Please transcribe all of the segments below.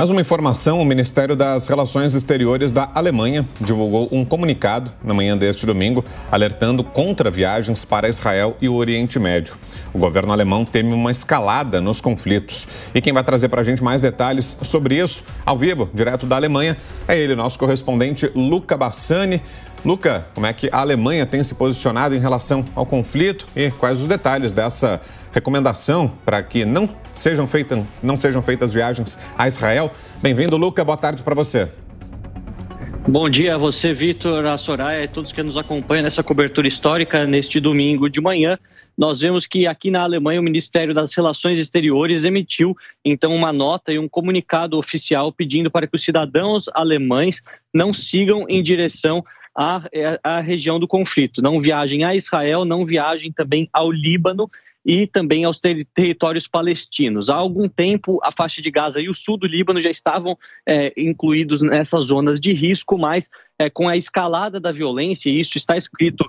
Mais uma informação: o Ministério das Relações Exteriores da Alemanha divulgou um comunicado na manhã deste domingo, alertando contra viagens para Israel e o Oriente Médio. O governo alemão teme uma escalada nos conflitos. E quem vai trazer para a gente mais detalhes sobre isso, ao vivo, direto da Alemanha, é ele, nosso correspondente Luca Bassani. Luca, como é que a Alemanha tem se posicionado em relação ao conflito e quais os detalhes dessa recomendação para que não sejam, feita, não sejam feitas viagens a Israel? Bem-vindo, Luca. Boa tarde para você. Bom dia a você, Vitor, a Soraya e todos que nos acompanham nessa cobertura histórica neste domingo de manhã. Nós vemos que aqui na Alemanha o Ministério das Relações Exteriores emitiu então uma nota e um comunicado oficial pedindo para que os cidadãos alemães não sigam em direção à, à é região do conflito. Não viajem a Israel, não viajem também ao Líbano e também aos ter territórios palestinos. Há algum tempo, a faixa de Gaza e o sul do Líbano já estavam é, incluídos nessas zonas de risco, mas é, com a escalada da violência, e isso está escrito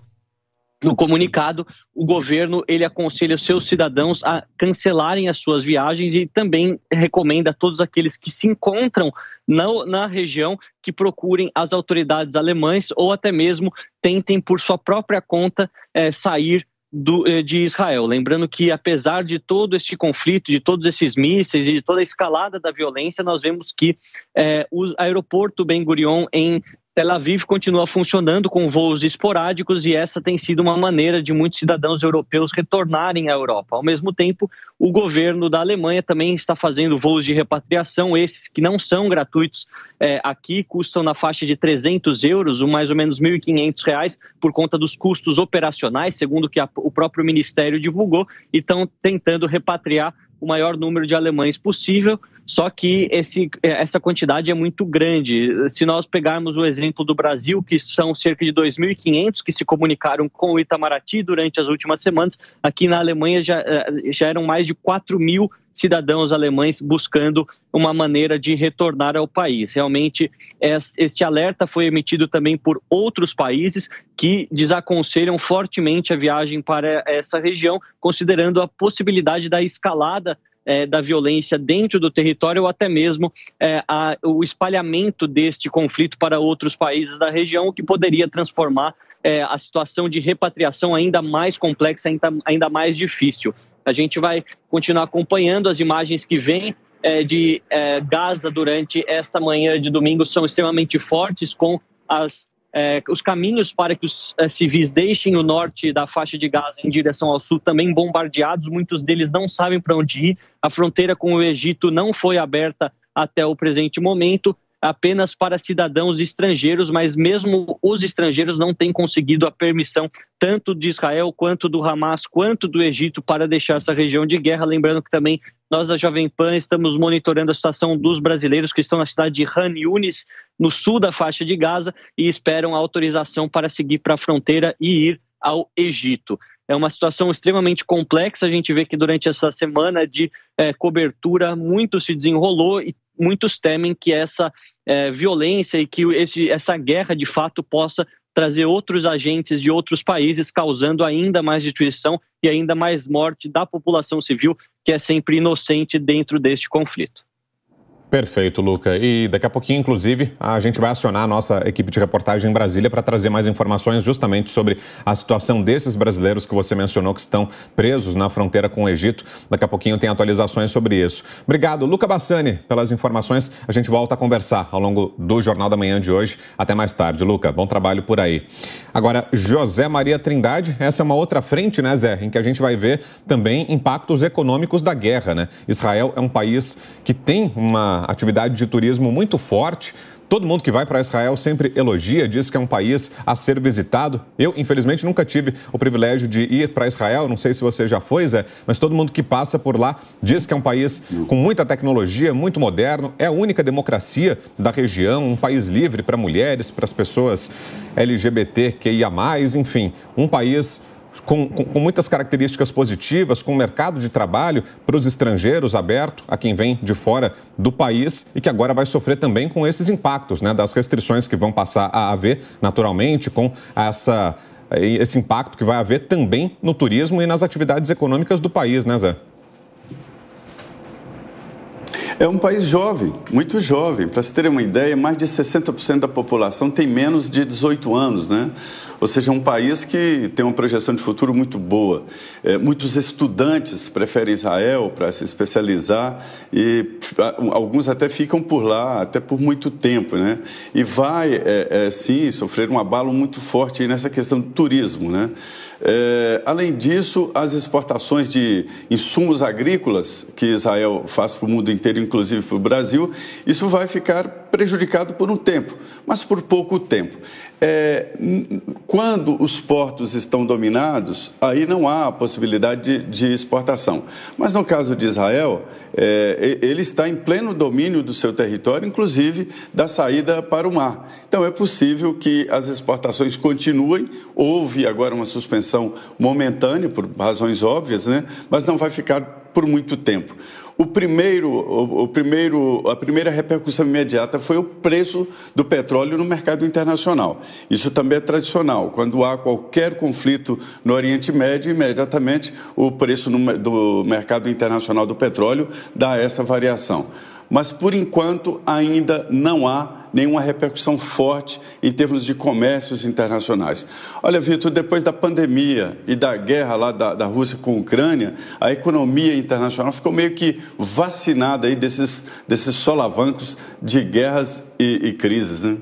no comunicado, o governo ele aconselha os seus cidadãos a cancelarem as suas viagens e também recomenda a todos aqueles que se encontram na, na região que procurem as autoridades alemãs ou até mesmo tentem por sua própria conta é, sair do, eh, de Israel. Lembrando que, apesar de todo este conflito, de todos esses mísseis e de toda a escalada da violência, nós vemos que é, o aeroporto Ben Gurion em Tel Aviv continua funcionando com voos esporádicos e essa tem sido uma maneira de muitos cidadãos europeus retornarem à Europa. Ao mesmo tempo, o governo da Alemanha também está fazendo voos de repatriação, esses que não são gratuitos é, aqui, custam na faixa de 300 euros, ou mais ou menos 1.500 reais, por conta dos custos operacionais, segundo que a, o próprio ministério divulgou, e estão tentando repatriar o maior número de alemães possível. Só que esse, essa quantidade é muito grande. Se nós pegarmos o exemplo do Brasil, que são cerca de 2.500 que se comunicaram com o Itamaraty durante as últimas semanas, aqui na Alemanha já, eh, já eram mais de 4 mil cidadãos alemães buscando uma maneira de retornar ao país. Realmente, este alerta foi emitido também por outros países que desaconselham fortemente a viagem para essa região, considerando a possibilidade da escalada é, da violência dentro do território ou até mesmo é, a, o espalhamento deste conflito para outros países da região, o que poderia transformar é, a situação de repatriação ainda mais complexa, ainda, ainda mais difícil. A gente vai continuar acompanhando as imagens que vêm é, de é, Gaza durante esta manhã de domingo, são extremamente fortes, com as é, os caminhos para que os é, civis deixem o norte da faixa de Gaza em direção ao sul também bombardeados, muitos deles não sabem para onde ir. A fronteira com o Egito não foi aberta até o presente momento apenas para cidadãos estrangeiros, mas mesmo os estrangeiros não têm conseguido a permissão tanto de Israel quanto do Hamas quanto do Egito para deixar essa região de guerra. Lembrando que também nós da Jovem Pan estamos monitorando a situação dos brasileiros que estão na cidade de Han Yunis, no sul da faixa de Gaza, e esperam a autorização para seguir para a fronteira e ir ao Egito. É uma situação extremamente complexa. A gente vê que durante essa semana de é, cobertura muito se desenrolou e muitos temem que essa é, violência e que esse, essa guerra de fato possa trazer outros agentes de outros países, causando ainda mais destruição e ainda mais morte da população civil, que é sempre inocente dentro deste conflito. Perfeito, Luca. E daqui a pouquinho, inclusive, a gente vai acionar a nossa equipe de reportagem em Brasília para trazer mais informações justamente sobre a situação desses brasileiros que você mencionou que estão presos na fronteira com o Egito. Daqui a pouquinho tem atualizações sobre isso. Obrigado, Luca Bassani, pelas informações. A gente volta a conversar ao longo do Jornal da Manhã de hoje. Até mais tarde, Luca. Bom trabalho por aí. Agora, José Maria Trindade, essa é uma outra frente, né, Zé, em que a gente vai ver também impactos econômicos da guerra, né? Israel é um país que tem uma atividade de turismo muito forte. Todo mundo que vai para Israel sempre elogia, diz que é um país a ser visitado. Eu, infelizmente, nunca tive o privilégio de ir para Israel, não sei se você já foi, Zé, mas todo mundo que passa por lá diz que é um país com muita tecnologia, muito moderno, é a única democracia da região, um país livre para mulheres, para as pessoas LGBTQIA, enfim, um país com, com, com muitas características positivas, com um mercado de trabalho para os estrangeiros aberto a quem vem de fora do país e que agora vai sofrer também com esses impactos né, das restrições que vão passar a haver naturalmente com essa, esse impacto que vai haver também no turismo e nas atividades econômicas do país, né, Zé? É um país jovem, muito jovem. Para se terem uma ideia, mais de 60% da população tem menos de 18 anos, né? Ou seja, é um país que tem uma projeção de futuro muito boa. É, muitos estudantes preferem Israel para se especializar e alguns até ficam por lá, até por muito tempo, né? E vai, é, é, sim, sofrer um abalo muito forte nessa questão do turismo, né? É, além disso, as exportações de insumos agrícolas que Israel faz para o mundo inteiro, inclusive para o Brasil, isso vai ficar prejudicado por um tempo, mas por pouco tempo. É, quando os portos estão dominados, aí não há a possibilidade de, de exportação. Mas no caso de Israel, é, ele está em pleno domínio do seu território, inclusive da saída para o mar. Então é possível que as exportações continuem. Houve agora uma suspensão momentânea, por razões óbvias, né? mas não vai ficar por muito tempo. O primeiro, o, o, primeiro, a primeira repercussão imediata foi o preço do petróleo no mercado internacional. Isso também é tradicional. Quando há qualquer conflito no Oriente Médio, imediatamente o preço no, do mercado internacional do petróleo dá essa variação. Mas, por enquanto, ainda não há nenhuma repercussão forte em termos de comércios internacionais. Olha, Vitor, depois da pandemia e da guerra lá da, da Rússia com a Ucrânia, a economia internacional ficou meio que vacinada aí desses, desses solavancos de guerras e, e crises, né?